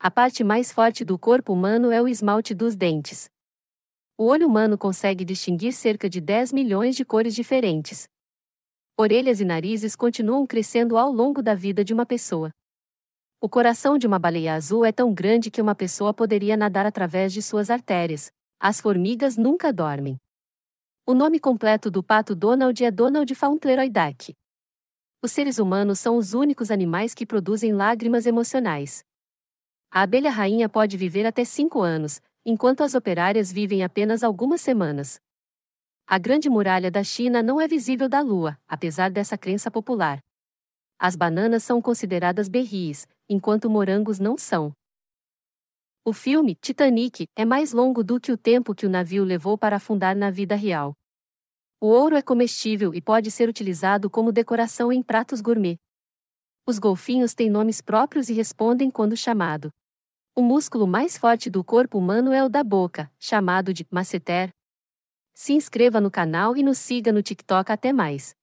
A parte mais forte do corpo humano é o esmalte dos dentes. O olho humano consegue distinguir cerca de 10 milhões de cores diferentes. Orelhas e narizes continuam crescendo ao longo da vida de uma pessoa. O coração de uma baleia azul é tão grande que uma pessoa poderia nadar através de suas artérias. As formigas nunca dormem. O nome completo do pato Donald é Donald Fauntleroidac. Os seres humanos são os únicos animais que produzem lágrimas emocionais. A abelha rainha pode viver até 5 anos, enquanto as operárias vivem apenas algumas semanas. A Grande Muralha da China não é visível da Lua, apesar dessa crença popular. As bananas são consideradas berries, enquanto morangos não são. O filme Titanic é mais longo do que o tempo que o navio levou para afundar na vida real. O ouro é comestível e pode ser utilizado como decoração em pratos gourmet. Os golfinhos têm nomes próprios e respondem quando chamado. O músculo mais forte do corpo humano é o da boca, chamado de masseter. Se inscreva no canal e nos siga no TikTok até mais.